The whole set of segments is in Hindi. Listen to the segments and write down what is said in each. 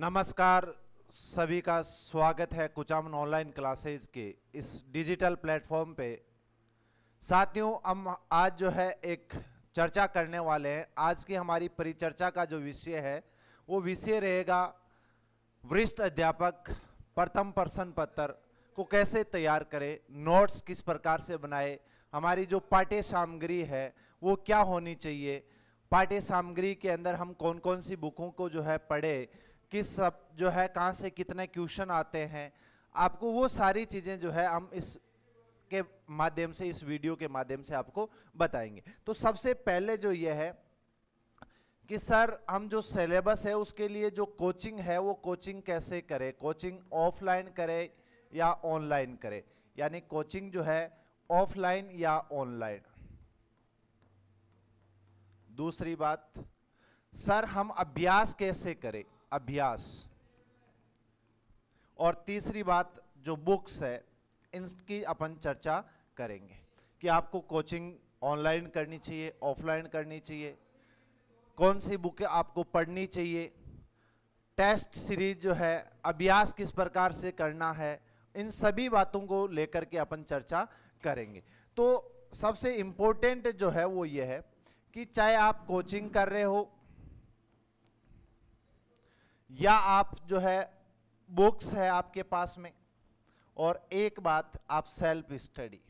नमस्कार सभी का स्वागत है कुचामन ऑनलाइन क्लासेज के इस डिजिटल प्लेटफॉर्म पे साथियों हम आज जो है एक चर्चा करने वाले हैं आज की हमारी परिचर्चा का जो विषय है वो विषय रहेगा वरिष्ठ अध्यापक प्रथम प्रश्न पत्र को कैसे तैयार करें नोट्स किस प्रकार से बनाए हमारी जो पाठ्य सामग्री है वो क्या होनी चाहिए पाठ्य सामग्री के अंदर हम कौन कौन सी बुकों को जो है पढ़े किस सब जो है कहाँ से कितने क्वेश्चन आते हैं आपको वो सारी चीज़ें जो है हम इस के माध्यम से इस वीडियो के माध्यम से आपको बताएंगे तो सबसे पहले जो ये है कि सर हम जो सिलेबस है उसके लिए जो कोचिंग है वो कोचिंग कैसे करें कोचिंग ऑफलाइन करें या ऑनलाइन करें यानी कोचिंग जो है ऑफलाइन या ऑनलाइन दूसरी बात सर हम अभ्यास कैसे करें अभ्यास और तीसरी बात जो बुक्स है इनकी अपन चर्चा करेंगे कि आपको कोचिंग ऑनलाइन करनी चाहिए ऑफलाइन करनी चाहिए कौन सी बुकें आपको पढ़नी चाहिए टेस्ट सीरीज जो है अभ्यास किस प्रकार से करना है इन सभी बातों को लेकर के अपन चर्चा करेंगे तो सबसे इम्पोर्टेंट जो है वो ये है कि चाहे आप कोचिंग कर रहे हो या आप जो है बुक्स है आपके पास में और एक बात आप सेल्फ स्टडी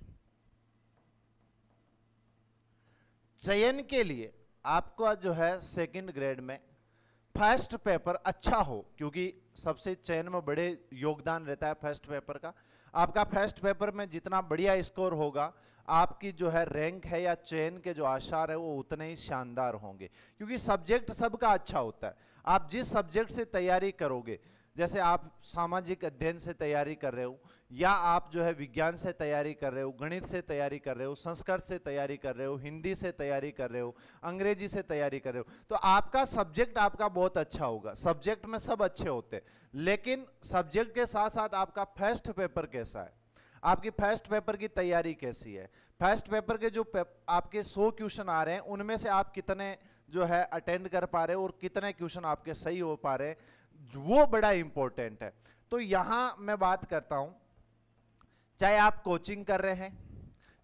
चयन के लिए आपका जो है सेकंड ग्रेड में फर्स्ट पेपर अच्छा हो क्योंकि सबसे चयन में बड़े योगदान रहता है फर्स्ट पेपर का आपका फर्स्ट पेपर में जितना बढ़िया स्कोर होगा आपकी जो है रैंक है या चयन के जो आसार है वो उतने ही शानदार होंगे क्योंकि सब्जेक्ट सबका अच्छा होता है आप जिस सब्जेक्ट से तैयारी करोगे जैसे आप सामाजिक अध्ययन से तैयारी कर रहे हो या आप जो है विज्ञान से तैयारी कर रहे हो गणित से तैयारी कर रहे हो संस्कृत से तैयारी कर रहे हो हिंदी से तैयारी कर रहे हो अंग्रेजी से तैयारी कर रहे हो तो आपका सब्जेक्ट आपका बहुत अच्छा होगा सब्जेक्ट में सब अच्छे होते हैं लेकिन सब्जेक्ट के साथ साथ आपका फर्स्ट पेपर कैसा है आपकी फर्स्ट पेपर की तैयारी कैसी है फर्स्ट पेपर के जो पेप, आपके सो क्वेश्चन आ रहे हैं उनमें से आप कितने जो है अटेंड कर पा रहे हैं और कितने क्वेश्चन आपके सही हो पा रहे हैं वो बड़ा इंपॉर्टेंट है तो यहां मैं बात करता हूं चाहे आप कोचिंग कर रहे हैं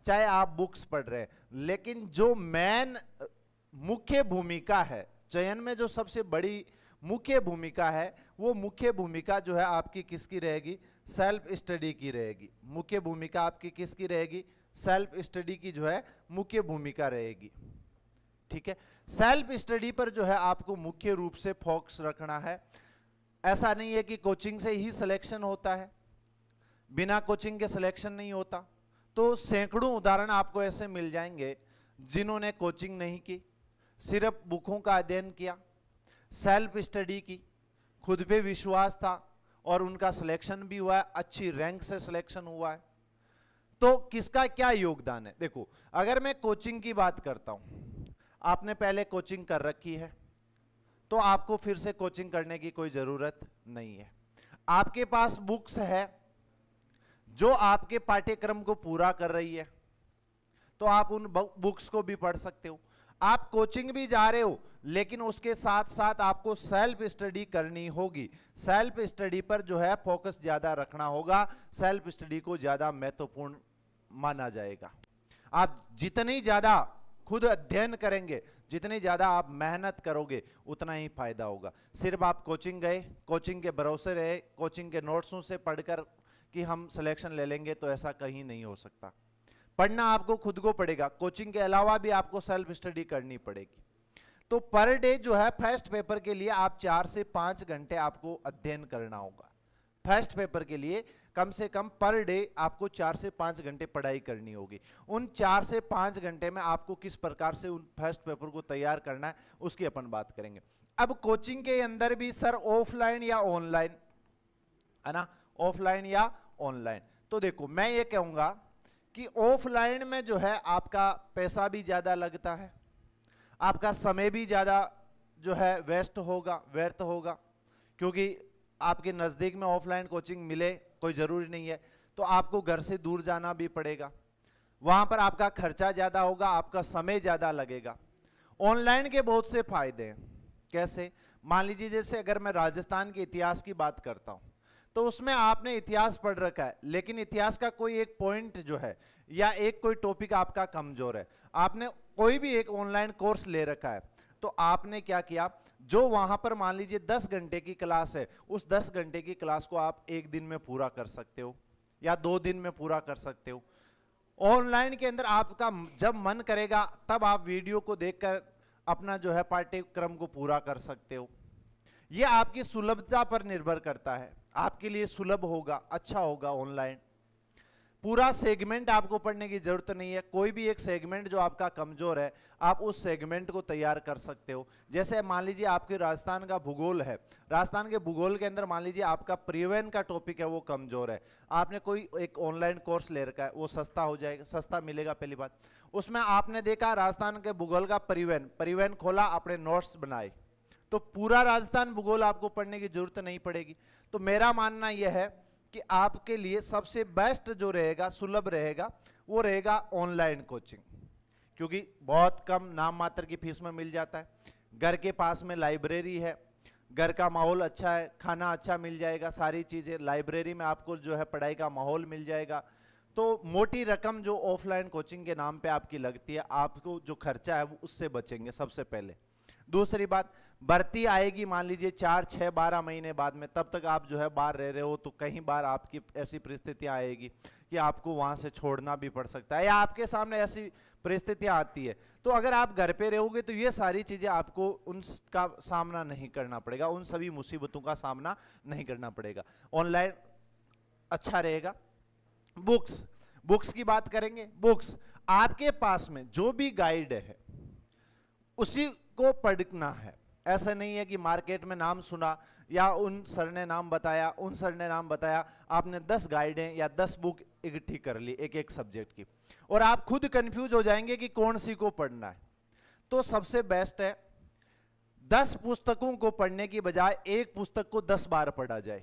चाहे आप बुक्स पढ़ रहे हैं लेकिन जो मैन मुख्य भूमिका है चयन में जो सबसे बड़ी मुख्य भूमिका है वो मुख्य भूमिका जो है आपकी किसकी रहेगी सेल्फ स्टडी की रहेगी मुख्य भूमिका आपकी किसकी रहेगी सेल्फ स्टडी की जो है मुख्य भूमिका रहेगी ठीक है सेल्फ स्टडी पर जो है आपको मुख्य रूप से फोकस रखना है ऐसा नहीं है कि कोचिंग से ही सिलेक्शन होता है बिना कोचिंग के सिलेक्शन नहीं होता तो सैकड़ों उदाहरण आपको ऐसे मिल जाएंगे जिन्होंने कोचिंग नहीं की सिर्फ बुकों का अध्ययन किया सेल्फ स्टडी की खुद पे विश्वास था और उनका सिलेक्शन भी हुआ है अच्छी रैंक से सिलेक्शन हुआ है तो किसका क्या योगदान है देखो अगर मैं कोचिंग की बात करता हूं आपने पहले कोचिंग कर रखी है तो आपको फिर से कोचिंग करने की कोई जरूरत नहीं है आपके पास बुक्स है जो आपके पाठ्यक्रम को पूरा कर रही है तो आप उन बुक्स को भी पढ़ सकते हो आप कोचिंग भी जा रहे हो लेकिन उसके साथ साथ आपको सेल्फ स्टडी करनी होगी सेल्फ स्टडी पर जो है फोकस ज़्यादा रखना होगा सेल्फ स्टडी को ज़्यादा महत्वपूर्ण माना जाएगा आप जितनी ज़्यादा खुद अध्ययन करेंगे जितनी ज़्यादा आप मेहनत करोगे उतना ही फायदा होगा सिर्फ आप कोचिंग गए कोचिंग के भरोसे रहे कोचिंग के नोट्सों से पढ़कर कि हम सिलेक्शन ले लेंगे तो ऐसा कहीं नहीं हो सकता पढ़ना आपको खुद को पड़ेगा कोचिंग के अलावा भी आपको सेल्फ स्टडी करनी पड़ेगी तो पर डे जो है फर्स्ट पेपर के लिए आप चार से पांच घंटे आपको अध्ययन करना होगा फर्स्ट पेपर के लिए कम से कम पर डे आपको चार से पांच घंटे पढ़ाई करनी होगी उन चार से पांच घंटे में आपको किस प्रकार से उन फर्स्ट पेपर को तैयार करना है उसकी अपन बात करेंगे अब कोचिंग के अंदर भी सर ऑफलाइन या ऑनलाइन है ना ऑफलाइन या ऑनलाइन तो देखो मैं ये कहूंगा कि ऑफलाइन में जो है आपका पैसा भी ज़्यादा लगता है आपका समय भी ज़्यादा जो है वेस्ट होगा व्यर्थ होगा क्योंकि आपके नज़दीक में ऑफलाइन कोचिंग मिले कोई ज़रूरी नहीं है तो आपको घर से दूर जाना भी पड़ेगा वहाँ पर आपका खर्चा ज़्यादा होगा आपका समय ज़्यादा लगेगा ऑनलाइन के बहुत से फ़ायदे हैं कैसे मान लीजिए जैसे अगर मैं राजस्थान के इतिहास की बात करता हूँ तो उसमें आपने इतिहास पढ़ रखा है लेकिन इतिहास का कोई एक पॉइंट जो है या एक कोई टॉपिक आपका कमजोर है आपने कोई भी एक ऑनलाइन कोर्स ले रखा है तो आपने क्या किया जो वहां पर मान लीजिए दस घंटे की क्लास है उस दस घंटे की क्लास को आप एक दिन में पूरा कर सकते हो या दो दिन में पूरा कर सकते हो ऑनलाइन के अंदर आपका जब मन करेगा तब आप वीडियो को देखकर अपना जो है पाठ्यक्रम को पूरा कर सकते हो यह आपकी सुलभता पर निर्भर करता है आपके लिए सुलभ होगा अच्छा होगा ऑनलाइन पूरा सेगमेंट आपको पढ़ने की जरूरत नहीं है कोई भी एक सेगमेंट जो आपका कमजोर है आप उस सेगमेंट को तैयार कर सकते हो जैसे मान लीजिए आपके राजस्थान का भूगोल है राजस्थान के भूगोल के अंदर मान लीजिए आपका परिवहन का टॉपिक है वो कमजोर है आपने कोई एक ऑनलाइन कोर्स ले रखा है वो सस्ता हो जाएगा सस्ता मिलेगा पहली बात उसमें आपने देखा राजस्थान के भूगोल का परिवहन परिवहन खोला आपने नोट्स बनाए तो पूरा राजस्थान भूगोल आपको पढ़ने की जरूरत नहीं पड़ेगी तो मेरा मानना यह है कि आपके लिए सबसे बेस्ट जो रहेगा सुलभ रहेगा वो रहेगा ऑनलाइन कोचिंग क्योंकि बहुत कम नाम मात्र की फीस में मिल जाता है घर के पास में लाइब्रेरी है घर का माहौल अच्छा है खाना अच्छा मिल जाएगा सारी चीज़ें लाइब्रेरी में आपको जो है पढ़ाई का माहौल मिल जाएगा तो मोटी रकम जो ऑफलाइन कोचिंग के नाम पे आपकी लगती है आपको जो खर्चा है वो उससे बचेंगे सबसे पहले दूसरी बात भर्ती आएगी मान लीजिए चार छः बारह महीने बाद में तब तक आप जो है बाहर रह रहे हो तो कहीं बार आपकी ऐसी परिस्थितियाँ आएगी कि आपको वहाँ से छोड़ना भी पड़ सकता है या आपके सामने ऐसी परिस्थितियाँ आती है तो अगर आप घर पे रहोगे तो ये सारी चीज़ें आपको उनका सामना नहीं करना पड़ेगा उन सभी मुसीबतों का सामना नहीं करना पड़ेगा ऑनलाइन अच्छा रहेगा बुक्स बुक्स की बात करेंगे बुक्स आपके पास में जो भी गाइड है उसी को पढ़ना है ऐसा नहीं है कि मार्केट में नाम सुना या उन सर ने नाम बताया उन सर ने नाम बताया आपने दस गाइडें या दस बुक इकट्ठी कर ली एक एक सब्जेक्ट की और आप खुद कंफ्यूज हो जाएंगे कि कौन सी को पढ़ना है तो सबसे बेस्ट है दस पुस्तकों को पढ़ने की बजाय एक पुस्तक को दस बार पढ़ा जाए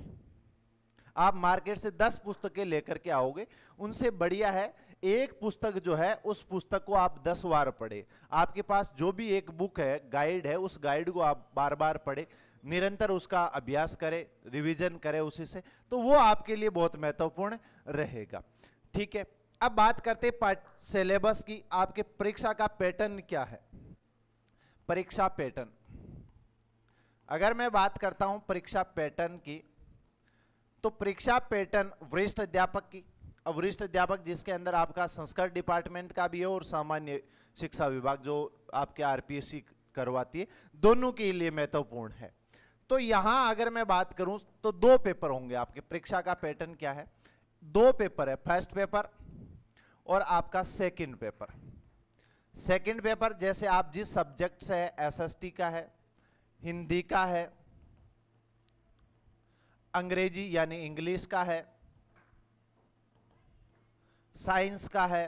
आप मार्केट से दस पुस्तकें लेकर के आओगे उनसे बढ़िया है एक पुस्तक जो है उस पुस्तक को आप दस बार पढ़े आपके पास जो भी एक बुक है गाइड है उस गाइड को आप बार बार पढ़े निरंतर उसका अभ्यास करें रिविजन करें उसी से तो वो आपके लिए बहुत महत्वपूर्ण रहेगा ठीक है अब बात करते पाठ सिलेबस की आपके परीक्षा का पैटर्न क्या है परीक्षा पैटर्न अगर मैं बात करता हूं परीक्षा पैटर्न की तो परीक्षा पैटर्न वरिष्ठ अध्यापक की अब वरिष्ठ अध्यापक जिसके अंदर आपका संस्कृत डिपार्टमेंट का भी है और सामान्य शिक्षा विभाग जो आपके आरपीएससी करवाती है दोनों के लिए महत्वपूर्ण है तो यहाँ अगर मैं बात करूँ तो दो पेपर होंगे आपके परीक्षा का पैटर्न क्या है दो पेपर है फर्स्ट पेपर और आपका सेकंड पेपर सेकंड पेपर जैसे आप जिस सब्जेक्ट से है एसएसटी का है हिंदी का है अंग्रेजी यानी इंग्लिश का है साइंस का है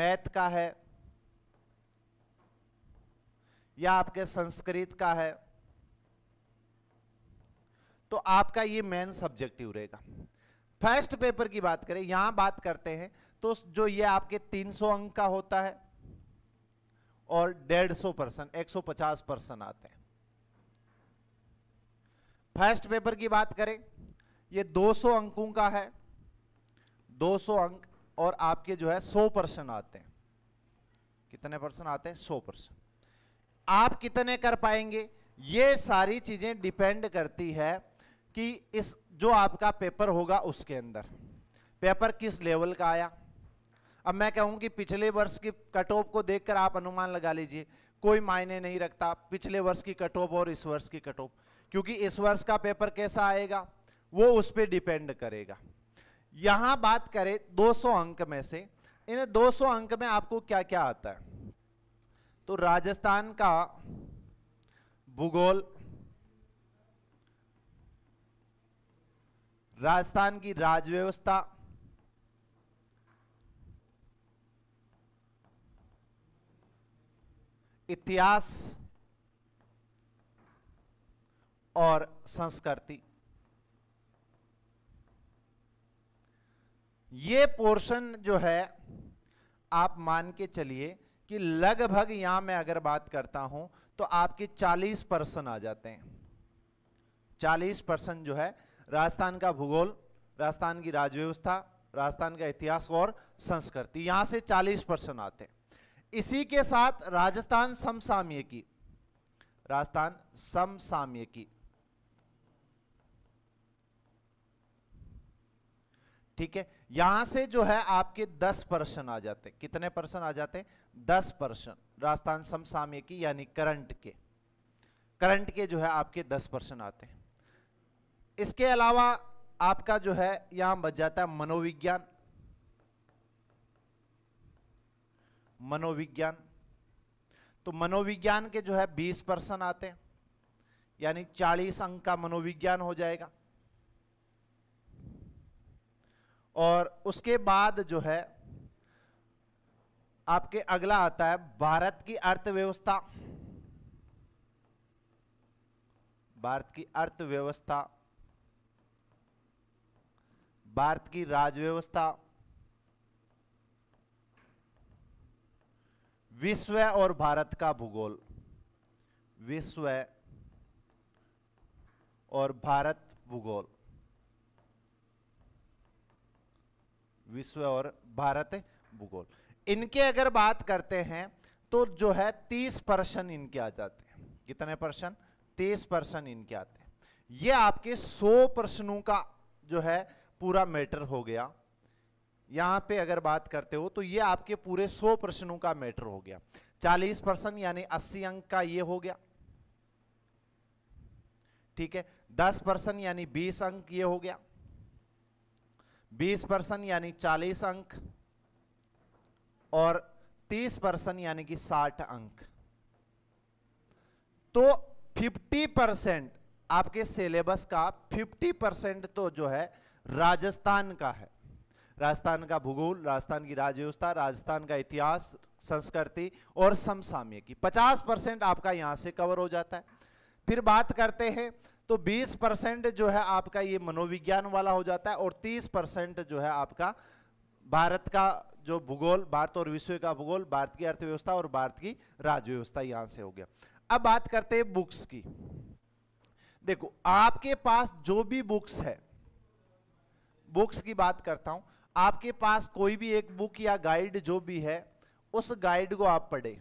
मैथ का है या आपके संस्कृत का है तो आपका ये मेन सब्जेक्टिव रहेगा फर्स्ट पेपर की बात करें यहां बात करते हैं तो जो ये आपके 300 अंक का होता है और 150 परसेंट पचास परसेंट आते हैं फर्स्ट पेपर की बात करें ये 200 अंकों का है 200 अंक और आपके जो है 100 परसेंट आते हैं कितने परसेंट आते हैं 100 परसेंट आप कितने कर पाएंगे ये सारी चीजें डिपेंड करती है कि इस जो आपका पेपर होगा उसके अंदर पेपर किस लेवल का आया अब मैं कहूं कि पिछले वर्ष की कट ऑफ को देखकर आप अनुमान लगा लीजिए कोई मायने नहीं रखता पिछले वर्ष की कट ऑफ और इस वर्ष की कट ऑफ क्योंकि इस वर्ष का पेपर कैसा आएगा वो उस पर डिपेंड करेगा यहां बात करें 200 अंक में से इन 200 अंक में आपको क्या क्या आता है तो राजस्थान का भूगोल राजस्थान की राजव्यवस्था इतिहास और संस्कृति ये पोर्शन जो है आप मान के चलिए कि लगभग यहां मैं अगर बात करता हूं तो आपके 40 परसेंट आ जाते हैं 40 परसेंट जो है राजस्थान का भूगोल राजस्थान की राजव्यवस्था राजस्थान का इतिहास और संस्कृति यहां से 40 परसेंट आते हैं इसी के साथ राजस्थान समसामयिकी की राजस्थान समसामयिकी की ठीक है यहां से जो है आपके 10 पर्सन आ जाते कितने परसेंट आ जाते 10 पर्सन राजस्थान समसामय की यानी करंट के करंट के जो है आपके 10 पर्सन आते इसके अलावा आपका जो है यहां बच जाता है मनोविज्ञान मनोविज्ञान तो मनोविज्ञान के जो है 20 परसेंट आते यानी 40 अंक का मनोविज्ञान हो जाएगा और उसके बाद जो है आपके अगला आता है भारत की अर्थव्यवस्था भारत की अर्थव्यवस्था भारत की राजव्यवस्था विश्व और भारत का भूगोल विश्व और भारत भूगोल विश्व और भारत भूगोल इनके अगर बात करते हैं तो जो है तीस परसेंट इनके आ जाते हैं कितने परसेंट तीस परसेंट इनके आते हैं ये आपके सौ प्रश्नों का जो है पूरा मैटर हो गया यहाँ पे अगर बात करते हो तो ये आपके पूरे सौ प्रश्नों का मैटर हो गया चालीस परसेंट यानी अस्सी अंक का ये हो गया ठीक है दस परसेंट यानी बीस अंक ये हो गया 20 परसेंट यानी 40 अंक और 30 परसेंट यानी कि 60 अंक तो 50 परसेंट आपके सिलेबस का 50 परसेंट तो जो है राजस्थान का है राजस्थान का भूगोल राजस्थान की राज्य व्यवस्था राजस्थान का इतिहास संस्कृति और समसामय की 50 परसेंट आपका यहां से कवर हो जाता है फिर बात करते हैं तो 20 परसेंट जो है आपका ये मनोविज्ञान वाला हो जाता है और 30 परसेंट जो है आपका भारत का जो भूगोल भारत और विश्व का भूगोल भारत की अर्थव्यवस्था और भारत की राज्य व्यवस्था यहां से हो गया अब बात करते हैं बुक्स की देखो आपके पास जो भी बुक्स है बुक्स की बात करता हूं आपके पास कोई भी एक बुक या गाइड जो भी है उस गाइड को आप पढ़े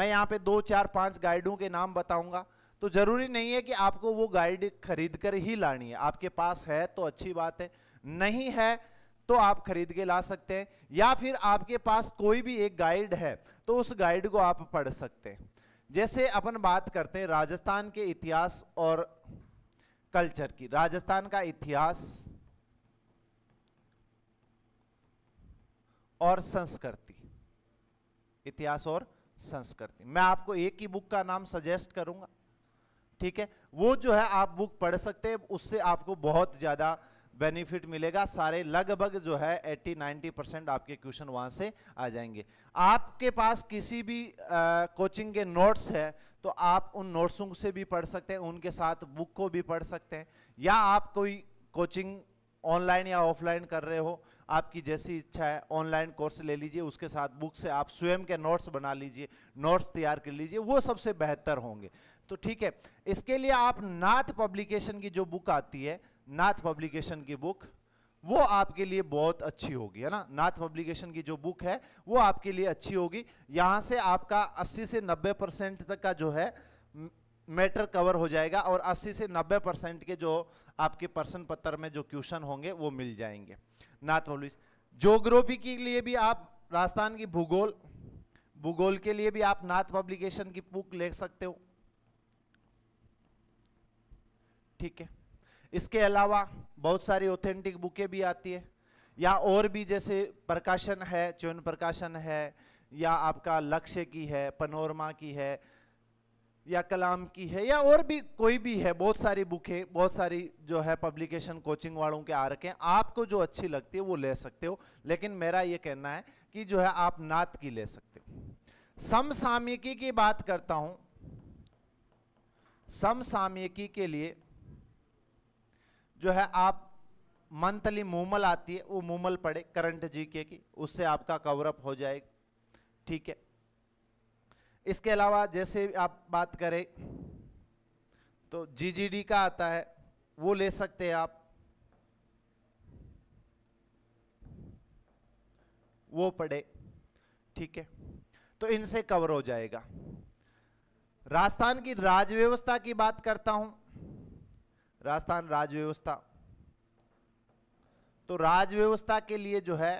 मैं यहां पे दो चार पांच गाइडों के नाम बताऊंगा तो जरूरी नहीं है कि आपको वो गाइड खरीद कर ही लानी है आपके पास है तो अच्छी बात है नहीं है तो आप खरीद के ला सकते हैं या फिर आपके पास कोई भी एक गाइड है तो उस गाइड को आप पढ़ सकते हैं जैसे अपन बात करते हैं राजस्थान के इतिहास और कल्चर की राजस्थान का इतिहास और संस्कृति इतिहास और संस्कृति मैं आपको एक ही बुक का नाम सजेस्ट करूंगा ठीक है वो जो है आप बुक पढ़ सकते हैं उससे आपको बहुत ज़्यादा बेनिफिट मिलेगा सारे लगभग जो है 80-90 परसेंट आपके क्वेश्चन वहाँ से आ जाएंगे आपके पास किसी भी आ, कोचिंग के नोट्स है तो आप उन नोट्सों से भी पढ़ सकते हैं उनके साथ बुक को भी पढ़ सकते हैं या आप कोई कोचिंग ऑनलाइन या ऑफलाइन कर रहे हो आपकी जैसी इच्छा है ऑनलाइन कोर्स ले लीजिए उसके साथ बुक से आप स्वयं के नोट्स बना लीजिए नोट्स तैयार कर लीजिए वो सबसे बेहतर होंगे तो ठीक है इसके लिए आप नाथ पब्लिकेशन की जो बुक आती है नाथ पब्लिकेशन की बुक वो आपके लिए बहुत अच्छी होगी है ना नाथ पब्लिकेशन की जो बुक है वो आपके लिए अच्छी होगी यहाँ से आपका 80 से 90 परसेंट तक का जो है मैटर कवर हो जाएगा और 80 से 90 परसेंट के जो आपके पर्सन पत्र में जो क्वेश्चन होंगे वो मिल जाएंगे नाथ पब्लिक जोग्रोफी के लिए भी आप राजस्थान की भूगोल भूगोल के लिए भी आप नाथ पब्लिकेशन की बुक ले सकते हो ठीक है इसके अलावा बहुत सारी ऑथेंटिक बुकें भी आती है या और भी जैसे प्रकाशन है चुन प्रकाशन है या आपका लक्ष्य की है पनोरमा की है या कलाम की है या और भी कोई भी है बहुत सारी बुकें बहुत सारी जो है पब्लिकेशन कोचिंग वालों के आ रखे हैं आपको जो अच्छी लगती है वो ले सकते हो लेकिन मेरा ये कहना है कि जो है आप नात की ले सकते हो समसामयिकी की बात करता हूं समसामयिकी के लिए जो है आप मंथली मूमल आती है वो मूमल पड़े करंट जीके की उससे आपका कवरअप हो जाएगा ठीक है इसके अलावा जैसे आप बात करें तो जीजीडी का आता है वो ले सकते हैं आप वो पड़े ठीक है तो इनसे कवर हो जाएगा राजस्थान की राजव्यवस्था की बात करता हूं राजस्थान राज्य व्यवस्था तो राजव्यवस्था व्यवस्था के लिए जो है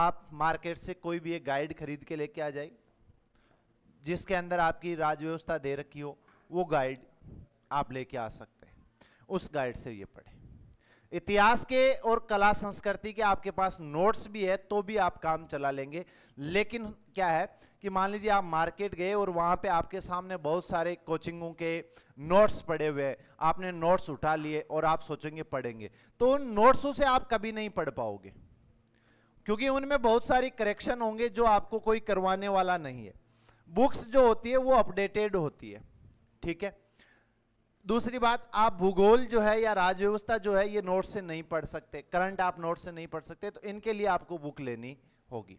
आप मार्केट से कोई भी एक गाइड खरीद के लेके आ जाए जिसके अंदर आपकी राज व्यवस्था दे रखी हो वो गाइड आप लेके आ सकते हैं उस गाइड से ये पढ़े इतिहास के और कला संस्कृति के आपके पास नोट्स भी है तो भी आप काम चला लेंगे लेकिन क्या है कि मान लीजिए आप मार्केट गए और वहाँ पे आपके सामने बहुत सारे कोचिंगों के नोट्स पड़े हुए हैं आपने नोट्स उठा लिए और आप सोचेंगे पढ़ेंगे तो उन नोट्सों से आप कभी नहीं पढ़ पाओगे क्योंकि उनमें बहुत सारी करेक्शन होंगे जो आपको कोई करवाने वाला नहीं है बुक्स जो होती है वो अपडेटेड होती है ठीक है दूसरी बात आप भूगोल जो है या राज्य व्यवस्था जो है ये नोट से नहीं पढ़ सकते करंट आप नोट से नहीं पढ़ सकते तो इनके लिए आपको बुक लेनी होगी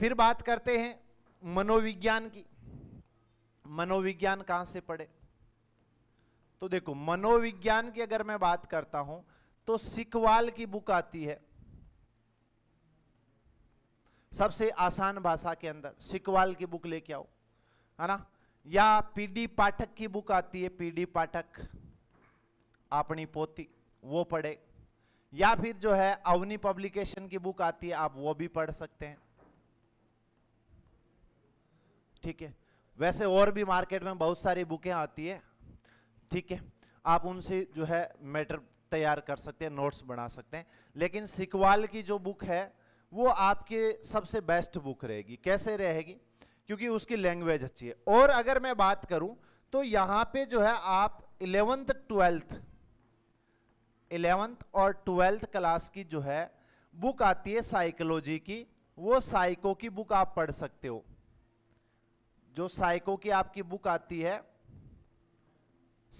फिर बात करते हैं मनोविज्ञान की मनोविज्ञान कहां से पढ़े तो देखो मनोविज्ञान की अगर मैं बात करता हूं तो सिकवाल की बुक आती है सबसे आसान भाषा के अंदर सिकवाल की बुक लेके आओ है ना या पीडी पाठक की बुक आती है पीडी पाठक अपनी पोती वो पढ़े या फिर जो है अवनी पब्लिकेशन की बुक आती है आप वो भी पढ़ सकते हैं ठीक है वैसे और भी मार्केट में बहुत सारी बुकें आती है ठीक है आप उनसे जो है मैटर तैयार कर सकते हैं नोट्स बना सकते हैं लेकिन सिकवाल की जो बुक है वो आपके सबसे बेस्ट बुक रहेगी कैसे रहेगी क्योंकि उसकी लैंग्वेज अच्छी है और अगर मैं बात करूं तो यहां पे जो है आप इलेवंथ ट्वेल्थ इलेवंथ और ट्वेल्थ क्लास की जो है बुक आती है साइकोलॉजी की वो साइको की बुक आप पढ़ सकते हो जो साइको की आपकी बुक आती है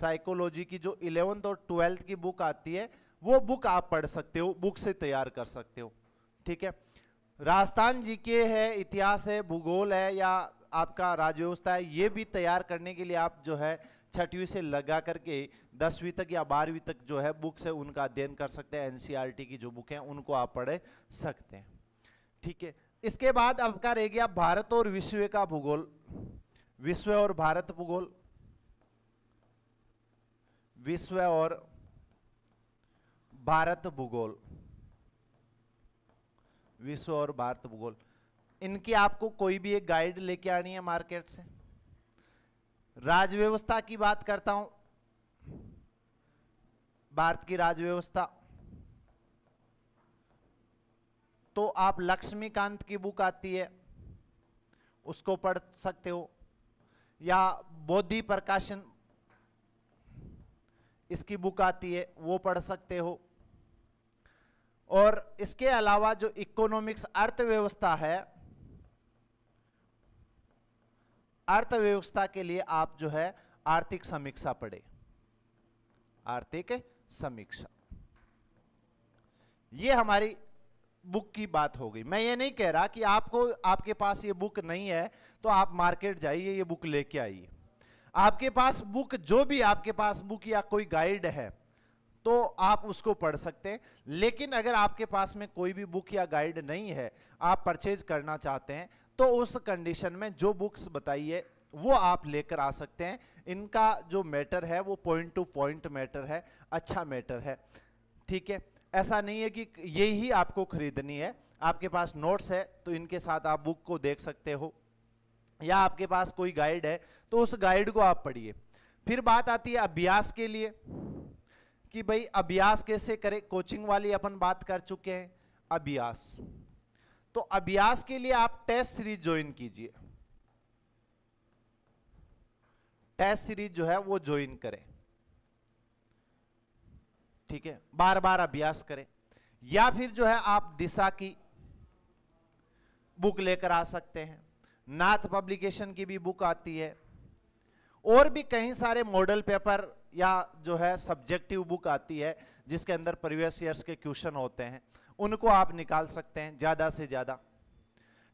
साइकोलॉजी की जो इलेवंथ और ट्वेल्थ की बुक आती है वो बुक आप पढ़ सकते हो बुक से तैयार कर सकते हो ठीक है राजस्थान जी के है इतिहास है भूगोल है या आपका राज्य व्यवस्था है ये भी तैयार करने के लिए आप जो है छठवीं से लगा करके दसवीं तक या बारहवीं तक जो है बुक्स है उनका अध्ययन कर सकते हैं एनसीईआरटी e की जो बुक है उनको आप पढ़ सकते हैं ठीक है इसके बाद आपका रह गया भारत और विश्व का भूगोल विश्व और भारत भूगोल विश्व और भारत भूगोल विश्व और भारत भूगोल इनकी आपको कोई भी एक गाइड लेके आनी है मार्केट से राजव्यवस्था व्यवस्था की बात करता हूं भारत की राजव्यवस्था व्यवस्था तो आप लक्ष्मीकांत की बुक आती है उसको पढ़ सकते हो या बोधि प्रकाशन इसकी बुक आती है वो पढ़ सकते हो और इसके अलावा जो इकोनॉमिक्स अर्थव्यवस्था है अर्थव्यवस्था के लिए आप जो है आर्थिक समीक्षा पढ़े आर्थिक समीक्षा ये हमारी बुक की बात हो गई मैं ये नहीं कह रहा कि आपको आपके पास ये बुक नहीं है तो आप मार्केट जाइए ये बुक लेके आइए आपके पास बुक जो भी आपके पास बुक या कोई गाइड है तो आप उसको पढ़ सकते हैं लेकिन अगर आपके पास में कोई भी बुक या गाइड नहीं है आप परचेज करना चाहते हैं तो उस कंडीशन में जो बुक्स बताइए वो आप लेकर आ सकते हैं इनका जो मैटर है वो पॉइंट टू पॉइंट मैटर है अच्छा मैटर है ठीक है ऐसा नहीं है कि ये ही आपको खरीदनी है आपके पास नोट्स है तो इनके साथ आप बुक को देख सकते हो या आपके पास कोई गाइड है तो उस गाइड को आप पढ़िए फिर बात आती है अभ्यास के लिए कि भाई अभ्यास कैसे करें कोचिंग वाली अपन बात कर चुके हैं अभ्यास तो अभ्यास के लिए आप टेस्ट सीरीज ज्वाइन कीजिए टेस्ट सीरीज जो है वो ज्वाइन करें ठीक है बार बार अभ्यास करें या फिर जो है आप दिशा की बुक लेकर आ सकते हैं नाथ पब्लिकेशन की भी बुक आती है और भी कई सारे मॉडल पेपर या जो है सब्जेक्टिव बुक आती है जिसके अंदर प्रीवियस ईयर्स के क्वेश्चन होते हैं उनको आप निकाल सकते हैं ज़्यादा से ज़्यादा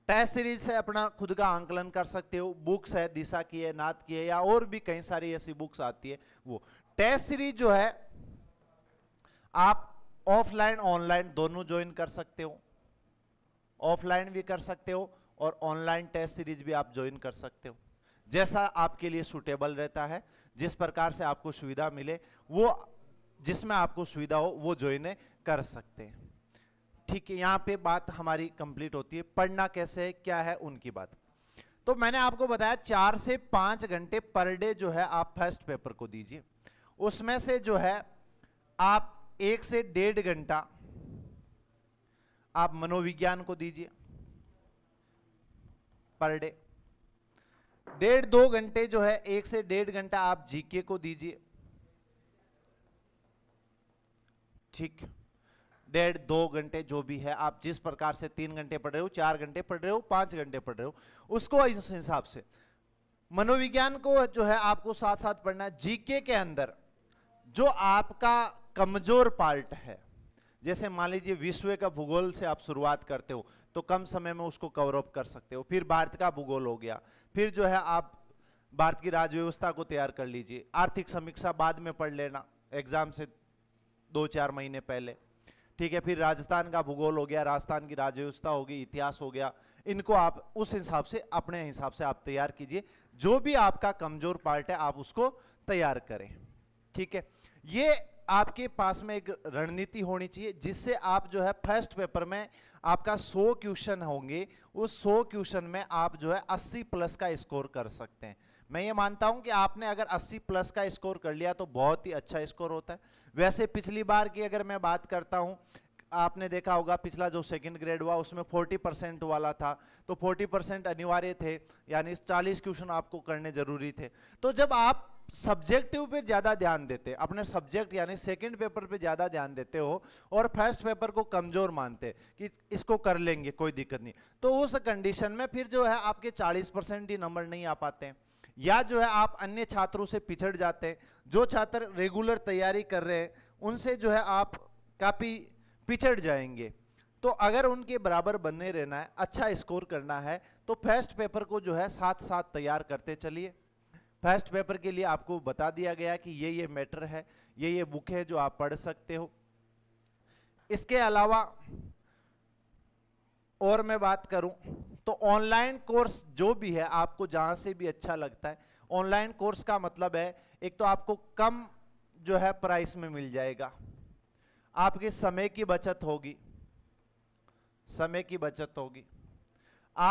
टेस्ट सीरीज से अपना खुद का आंकलन कर सकते हो बुक्स है दिशा की है नाथ की है या और भी कई सारी ऐसी बुक्स आती है वो टेस्ट सीरीज जो है आप ऑफलाइन ऑनलाइन दोनों ज्वाइन कर सकते हो ऑफलाइन भी कर सकते हो और ऑनलाइन टेस्ट सीरीज भी आप ज्वाइन कर सकते हो जैसा आपके लिए सुटेबल रहता है जिस प्रकार से आपको सुविधा मिले वो जिसमें आपको सुविधा हो वो ज्वाइन कर सकते हैं ठीक है यहाँ पे बात हमारी कंप्लीट होती है पढ़ना कैसे है क्या है उनकी बात तो मैंने आपको बताया चार से पाँच घंटे पर डे जो है आप फर्स्ट पेपर को दीजिए उसमें से जो है आप एक से डेढ़ घंटा आप मनोविज्ञान को दीजिए पर डे डेढ़ दो घंटे जो है एक से डेढ़ घंटा आप जीके को दीजिए ठीक डेढ़ दो घंटे जो भी है आप जिस प्रकार से तीन घंटे पढ़ रहे हो चार घंटे पढ़ रहे हो पांच घंटे पढ़ रहे हो उसको इस हिसाब से मनोविज्ञान को जो है आपको साथ साथ पढ़ना है जीके के अंदर जो आपका कमजोर पार्ट है जैसे मान लीजिए विश्व का भूगोल से आप शुरुआत करते हो तो कम समय में उसको कवरअप कर सकते हो फिर भारत का भूगोल हो गया फिर जो है आप भारत की राजव्यवस्था को तैयार कर लीजिए आर्थिक समीक्षा बाद में पढ़ लेना एग्जाम से दो चार महीने पहले ठीक है फिर राजस्थान का भूगोल हो गया राजस्थान की राजव्यवस्था होगी इतिहास हो गया इनको आप उस हिसाब से अपने हिसाब से आप तैयार कीजिए जो भी आपका कमजोर पार्ट है आप उसको तैयार करें ठीक है ये आपके पास में एक रणनीति होनी चाहिए जिससे आप जो है फर्स्ट पेपर में आपका 100 क्वेश्चन होंगे उस 100 क्वेश्चन में आप जो है 80 प्लस का स्कोर कर सकते हैं मैं ये मानता हूं कि आपने अगर 80 प्लस का स्कोर कर लिया तो बहुत ही अच्छा स्कोर होता है वैसे पिछली बार की अगर मैं बात करता हूं आपने देखा होगा पिछला जो सेकंड ग्रेड हुआ उसमें 40 परसेंट वाला था तो 40 परसेंट अनिवार्य थे यानी 40 क्वेश्चन आपको करने जरूरी थे तो जब आप सब्जेक्टिव पे ज़्यादा ध्यान देते अपने सब्जेक्ट यानी सेकंड पेपर पे ज़्यादा ध्यान देते हो और फर्स्ट पेपर को कमज़ोर मानते कि इसको कर लेंगे कोई दिक्कत नहीं तो उस कंडीशन में फिर जो है आपके 40 परसेंट ही नंबर नहीं आ पाते या जो है आप अन्य छात्रों से पिछड़ जाते जो छात्र रेगुलर तैयारी कर रहे हैं उनसे जो है आप काफ़ी पिछड़ जाएंगे तो अगर उनके बराबर बनने रहना है अच्छा स्कोर करना है तो फर्स्ट पेपर को जो है साथ साथ तैयार करते चलिए फर्स्ट पेपर के लिए आपको बता दिया गया कि ये ये मैटर है ये ये बुक है जो आप पढ़ सकते हो इसके अलावा और मैं बात करूं तो ऑनलाइन कोर्स जो भी है आपको जहां से भी अच्छा लगता है ऑनलाइन कोर्स का मतलब है एक तो आपको कम जो है प्राइस में मिल जाएगा आपके समय की बचत होगी समय की बचत होगी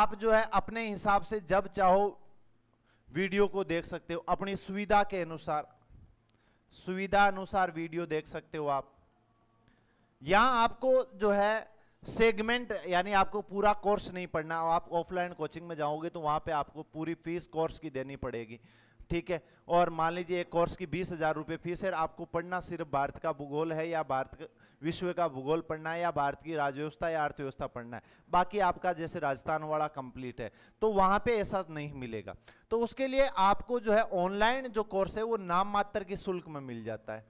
आप जो है अपने हिसाब से जब चाहो वीडियो को देख सकते हो अपनी सुविधा के अनुसार सुविधा अनुसार वीडियो देख सकते हो आप यहां आपको जो है सेगमेंट यानी आपको पूरा कोर्स नहीं पढ़ना आप ऑफलाइन कोचिंग में जाओगे तो वहां पे आपको पूरी फीस कोर्स की देनी पड़ेगी ठीक है और मान लीजिए एक कोर्स की बीस हज़ार रुपये फीस है आपको पढ़ना सिर्फ भारत का भूगोल है या भारत विश्व का भूगोल पढ़ना है या भारत की राजव्यवस्था या अर्थव्यवस्था पढ़ना है बाकी आपका जैसे राजस्थान वाला कंप्लीट है तो वहाँ पे ऐसा नहीं मिलेगा तो उसके लिए आपको जो है ऑनलाइन जो कोर्स है वो नाम मात्र के शुल्क में मिल जाता है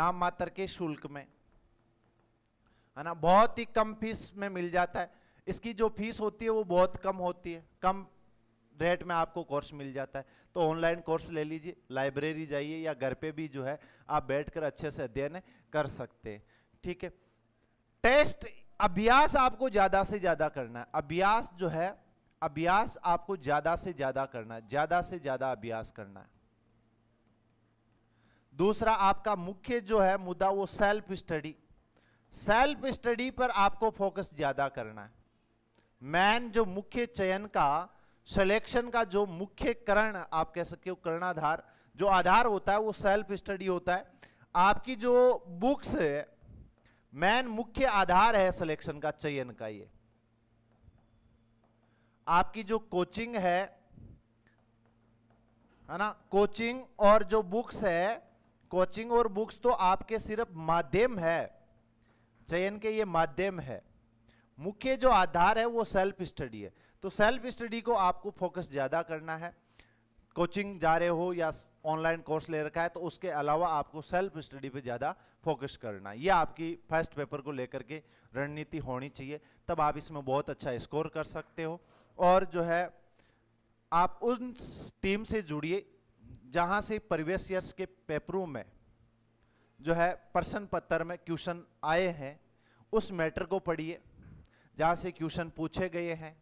नाम मात्र के शुल्क में है ना बहुत ही कम फीस में मिल जाता है इसकी जो फीस होती है वो बहुत कम होती है कम रेट में आपको कोर्स मिल जाता है तो ऑनलाइन कोर्स ले लीजिए लाइब्रेरी जाइए या घर पे भी जो है आप बैठकर अच्छे से अध्ययन कर सकते हैं ठीक है टेस्ट अभ्यास आपको ज़्यादा से ज़्यादा करना है अभ्यास जो है अभ्यास आपको ज़्यादा से ज़्यादा करना है ज़्यादा से ज़्यादा अभ्यास करना है दूसरा आपका मुख्य जो है मुद्दा वो सेल्फ स्टडी सेल्फ स्टडी पर आपको फोकस ज़्यादा करना है मैन जो मुख्य चयन का सिलेक्शन का जो मुख्य करण आप कह सकते हो करणाधार जो आधार होता है वो सेल्फ स्टडी होता है आपकी जो बुक्स है मैन मुख्य आधार है सिलेक्शन का चयन का ये आपकी जो कोचिंग है है ना कोचिंग और जो बुक्स है कोचिंग और बुक्स तो आपके सिर्फ माध्यम है चयन के ये माध्यम है मुख्य जो आधार है वो सेल्फ स्टडी है तो सेल्फ स्टडी को आपको फोकस ज़्यादा करना है कोचिंग जा रहे हो या ऑनलाइन कोर्स ले रखा है तो उसके अलावा आपको सेल्फ स्टडी पे ज़्यादा फोकस करना ये आपकी फर्स्ट पेपर को लेकर के रणनीति होनी चाहिए तब आप इसमें बहुत अच्छा स्कोर कर सकते हो और जो है आप उन टीम से जुड़िए जहाँ से प्रीवियस ईयर्स के पेपरों में जो है प्रश्न पत्र में क्वेश्चन आए हैं उस मैटर को पढ़िए जहाँ से क्वेश्चन पूछे गए हैं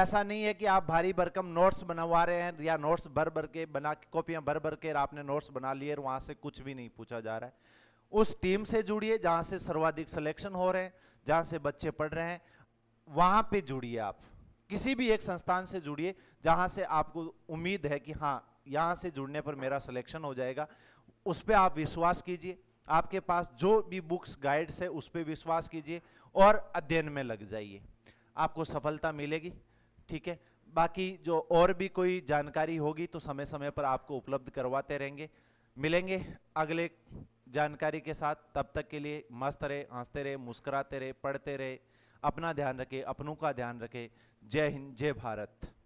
ऐसा नहीं है कि आप भारी भरकम नोट्स बनवा रहे हैं या नोट्स भर भर के बना कॉपियां भर भर के आपने नोट्स बना लिए और वहां से कुछ भी नहीं पूछा जा रहा है उस टीम से जुड़िए जहाँ से सर्वाधिक सिलेक्शन हो रहे हैं जहाँ से बच्चे पढ़ रहे हैं वहां पर जुड़िए आप किसी भी एक संस्थान से जुड़िए जहां से आपको उम्मीद है कि हाँ यहाँ से जुड़ने पर मेरा सिलेक्शन हो जाएगा उस पर आप विश्वास कीजिए आपके पास जो भी बुक्स गाइड्स है उस पर विश्वास कीजिए और अध्ययन में लग जाइए आपको सफलता मिलेगी ठीक है बाकी जो और भी कोई जानकारी होगी तो समय समय पर आपको उपलब्ध करवाते रहेंगे मिलेंगे अगले जानकारी के साथ तब तक के लिए मस्त रहे हंसते रहे मुस्कुराते रहे पढ़ते रहे अपना ध्यान रखें अपनों का ध्यान रखें जय हिंद जय भारत